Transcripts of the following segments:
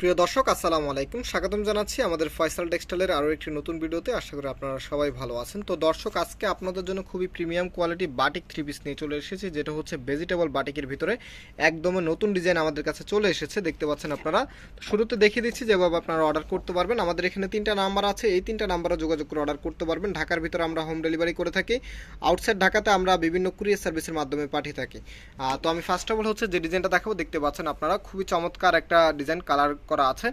প্রিয় দর্শক আসসালামু আলাইকুম স্বাগতম জানাচ্ছি আমাদের ফয়সাল টেক্সটাইলের আরও একটি নতুন ভিডিওতে আশা করি আপনারা সবাই ভালো আছেন তো দর্শক আজকে আপনাদের জন্য খুবই premium quality batik three piece নিয়ে চলে এসেছি যেটা হচ্ছে ভেজিটেবল বাটিকের ভিতরে একদমই নতুন ডিজাইন আমাদের কাছে চলে এসেছে দেখতে পাচ্ছেন আপনারা শুরুতে দেখিয়ে দিচ্ছি যেভাবে আপনারা অর্ডার করতে পারবেন আমাদের এখানে তিনটা নাম্বার আছে এই তিনটা নাম্বারে যোগাযোগ করে অর্ডার করতে পারবেন ঢাকার ভিতরে আমরা হোম ডেলিভারি করে থাকি আউটসাইড ঢাকাতে আমরা বিভিন্ন কুরিয়ার সার্ভিসের মাধ্যমে পাঠিয়ে থাকি তো আমি ফার্স্ট অফ অল হচ্ছে যে ডিজাইনটা দেখাবো দেখতে পাচ্ছেন আপনারা খুবই চমৎকার একটা ডিজাইন কালার করা আছে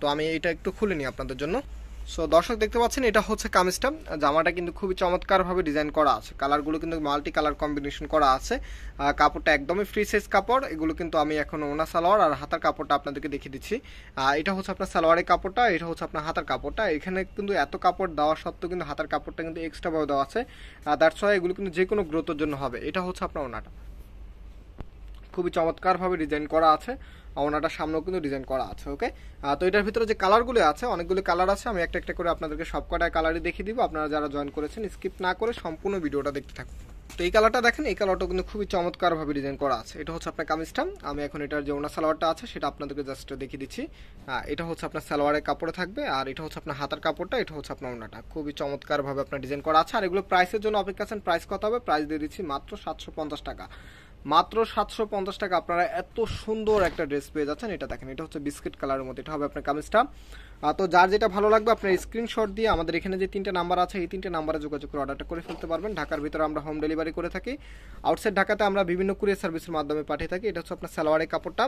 তো আমি এটা একটু খুলে নিই আপনাদের জন্য সো দর্শক দেখতে পাচ্ছেন এটা হচ্ছে কামিজটা জামাটা কিন্তু খুবই চমৎকারভাবে ডিজাইন করা আছে কালারগুলো কিন্তু মাল্টি কালার কম্বিনেশন করা আছে কাপড়টা একদমই ফ্রি সাইজ কাপড় এগুলো কিন্তু আমি এখন ওনা সালোয়ার আর হাতার কাপড়টা আপনাদেরকে দেখিয়ে দিচ্ছি এটা হচ্ছে আপনার সালোয়ারের কাপড়টা এটা হচ্ছে আপনার হাতার কাপড়টা এখানে কিন্তু এত কাপড় দেওয়া সত্ত্বেও কিন্তু হাতার কাপড়টা কিন্তু এক্সট্রাভাবে দেওয়া আছে দ্যাটস ওয়াই এগুলো কিন্তু যে কোনো গ্রোথের জন্য হবে এটা হচ্ছে আপনার ওনাটা খুবই চমৎকারভাবে ডিজাইন করা আছে ওনাটার সামনেও কিন্তু ডিজাইন করা আছে ওকে তো এটার ভিতরে যে কালারগুলো আছে অনেকগুলো কালার আছে আমি একটা একটা করে আপনাদেরকে সব কটায় কালারই দেখিয়ে দিব আপনারা যারা জয়েন করেছেন স্কিপ না করে সম্পূর্ণ ভিডিওটা দেখতে থাকুন তো এই কালারটা দেখেন এই কালারটা কিন্তু খুবই চমৎকারভাবে ডিজাইন করা আছে এটা হচ্ছে আপনার কামিজটা আমি এখন এটার যে ওনার সালোয়ারটা আছে সেটা আপনাদেরকে জাস্ট দেখিয়ে দিচ্ছি এটা হচ্ছে আপনার সালোয়ারের কাপড়ে থাকবে আর এটা হচ্ছে আপনার হাতার কাপড়টা এটা হচ্ছে আপনার ওনাটা খুবই চমৎকারভাবে আপনার ডিজাইন করা আছে আর এগুলো প্রাইসের জন্য অপেক্ষা আছেন প্রাইস কত হবে প্রাইস দিয়ে দিচ্ছি মাত্র সাতশো টাকা মাত্র সাতশো পঞ্চাশ টাকা আপনারা এত সুন্দর একটা ড্রেস পেয়ে যাচ্ছেন এটা দেখেন এটা হচ্ছে বিস্কিট কালারের মধ্যে এটা হবে আপনার কামিজটা তো যার যেটা ভালো লাগবে আপনার স্ক্রিনশট দিয়ে আমাদের এখানে যে তিনটে নাম্বার আছে এই তিনটে নাম্বারে যোগাযোগ করে অর্ডারটা করে ফেলতে পারবেন ঢাকার ভিতরে আমরা হোম ডেলিভারি করে থাকি আউটসাইড ঢাকাতে আমরা বিভিন্ন কুরিয়ার সার্ভিসের মাধ্যমে পাঠিয়ে থাকি এটা হচ্ছে আপনার সালোয়ারের কাপড়টা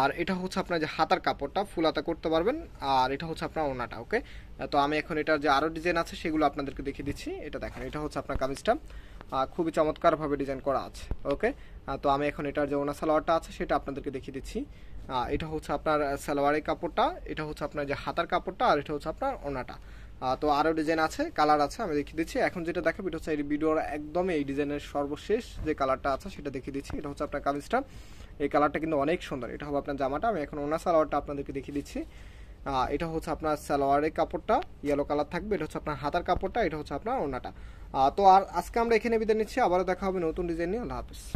আর এটা হচ্ছে আপনার যে হাতার কাপড়টা ফুলাতা করতে পারবেন আর এটা হচ্ছে আপনার ওনাটা ওকে তো আমি এখন এটার যে আরও ডিজাইন আছে সেগুলো আপনাদেরকে দেখিয়ে দিচ্ছি এটা দেখেন এটা হচ্ছে আপনার কামিজটা খুবই চমৎকারভাবে ডিজাইন করা আছে ওকে তো আমি এখন এটার যে ওনা সালোয়ারটা আছে সেটা আপনাদেরকে দেখিয়ে দিচ্ছি এটা হচ্ছে আপনার সালোয়ারের কাপড়টা এটা হচ্ছে আপনার যে হাতার কাপড়টা আর এটা হচ্ছে আপনার ওনাটা তো আরও ডিজাইন আছে কালার আছে আমি দেখিয়ে দিচ্ছি এখন যেটা দেখাবো এটা হচ্ছে এই ভিডিওর একদমই এই ডিজাইনের সর্বশেষ যে কালারটা আছে সেটা দেখিয়ে দিচ্ছি এটা হচ্ছে আপনার কামিজটা এই কালারটা কিন্তু অনেক সুন্দর এটা হবে আপনার জামাটা আমি এখন ওনা সালোয়ারটা আপনাদেরকে দেখিয়ে দিচ্ছি এটা হচ্ছে আপনার সালোয়ারের কাপড়টা ইয়েলো কালার থাকবে এটা হচ্ছে আপনার হাতার কাপড়টা এটা হচ্ছে আপনার ওনাটা তো আর আজকে আমরা এখানে বিদায় নিচ্ছি আবারও দেখা হবে নতুন ডিজাইন নিয়ে আল্লাহ হাফিজ